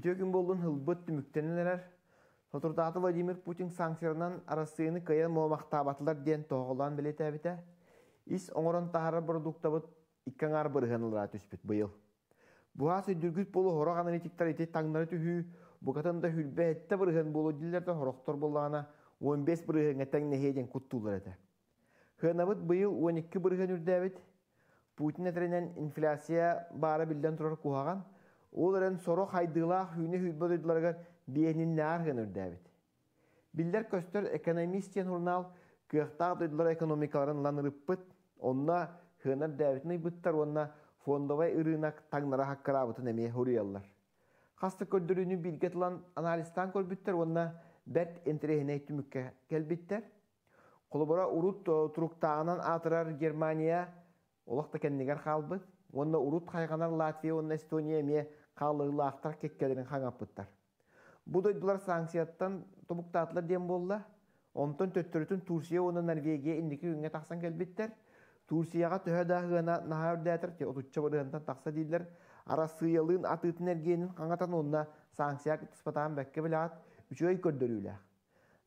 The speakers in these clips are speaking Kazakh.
Үтө күн болдун хылбыт түмүктенелер. Сотурдаты Владимир Путин санкцияларынан арасыны кыя момактабатылар ден тоголан билетебите. Ис оңорон тахары продуктабыт иккаңар бырыгынылара түспүт быйыл. Буа сөйдүргүт болу хорог аналитиктар ити таңнары түһүү, букатын да хүрбе этте бырыгын болу диллерде хороктор боллана 15 бырыгын этең нехеден куттуулар эте. Хынабыт быйыл 12 бырыгын үрдәбит. Путин әтеренен инфляция бары билден турар куһаган – Ол өрен соро хайдылаах үйіне хүйтбөдойдыларға биенин наарган үрдәбит. Биллер көстөр экономистен журнал кыахтаа дойдылар экономикаларын лан онна хынар дәвитны бұттар онна фондовай ырынак таңнара хаккарабытын әме хурияллар. Хасты көрдүрүнү билгетлан анализтан көрбүттер онна бәрт интерехіне түмікке келбіттер. Құлыбыра ұрут тұруқтағынан атырар Германия, олақта кәндігер қалбыт. Онна ұрут қайғанар Латвия, онна Эстония, ме қалылақтар кеккелерін хаңаппыттар. Бұд ойдылар санкцияттан тобықтатылар дем болла. Онтон төттүрітін Турсия оны Норвегия индеки үйінге тақсан кәлбеттер. Турсияға түхә дағығына наға өрдәтір, те бұрығынтан тақса дейділер. Ара сыйылын атытын әргенін қаңатан онына санкция тұспатаған бәкке білі ат, үші көрдірілі.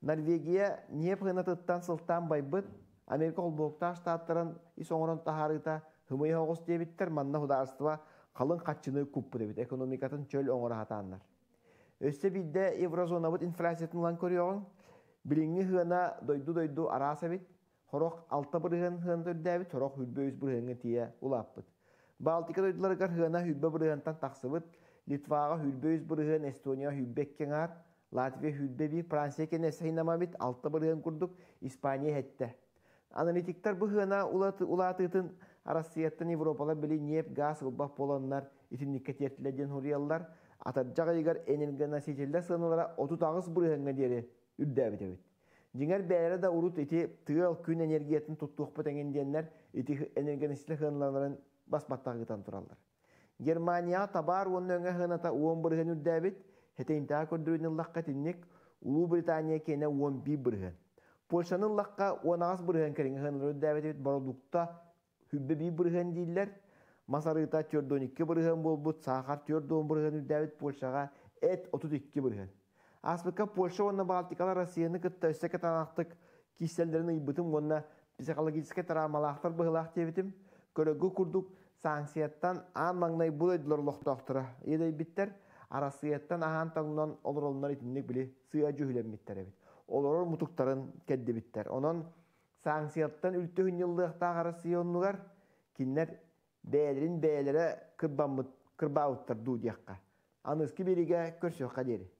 Норвегия не пығынатыттан сылтан байбыт, Америка олбоқта штаттарын соңырын тахарыта, хымый оғыс дебеттер, манна хударыстыва қалың қатчыны куппу дебит экономикатын чөл оңорахатааннар өссө бидде еврозонабыт инфляциятын лан көрүөгөн билиңи хыана дойду дойду араасабит хорох алта бырыгын хыан төрдээбит хорох хүрбө үс бырыгыңы тие улааппыт балтика дойдуларгар хыана хүлбө бырыгынтан таксыбыт литвага хүрбө үс бырыгын эстония хүрбеккеңар латвия хүрбеби франция кенесхинамабит алта бырыгын курдук испания хетте аналитиктер бу хыана улаатыытын Арасияттан Европала били неп газ гылбах боланнар итинникке тертледен хурияллар атаржак айгар энергоносительде сынулара оту тагыс бурыһыңга дери үрдәбитебит. Жиңер бәйрә да урут ити тыал күн энергиятын туттук бетенген диеннер ити энергоносителе хынланларын баспаттагытан тураллар. Германия табар онны өңө хыната уон бурыһын үрдәбит. Хетейн таа көрдүрүнүн лакка улуу британия кене 11 бирген. польшаны лакка 10 аз бирген керин хынлар үрдәбит Хүббе бұрыған дейілер. Масарыта төрдөн икки бұрыған болбут, Сахар төрдөн бұрыған үлдәвіт Польшаға әт отут икки бұрыған. Аспыққа Польша онна Балтикалар Россияны кытта өсеке танақтық киселдерінің бұтым онна психологическе тарамалақтар бұғылақ тебітім. Көрігі күрдік санкцияттан аң маңнай бұл өйділер лоқтақтыра. Еді біттер, арасыяттан ахан таңынан олыр олынар итіндік біле сыя жүхілен біттер әбіт. Олар мұтықтарын кәдді біттер. Оның саңсияттан үлтүһүн йыллыахтаа харасыйоннугар киннер бээлерин бээлере кырбаутар дуудиакка аныски бириге көрсөкка дери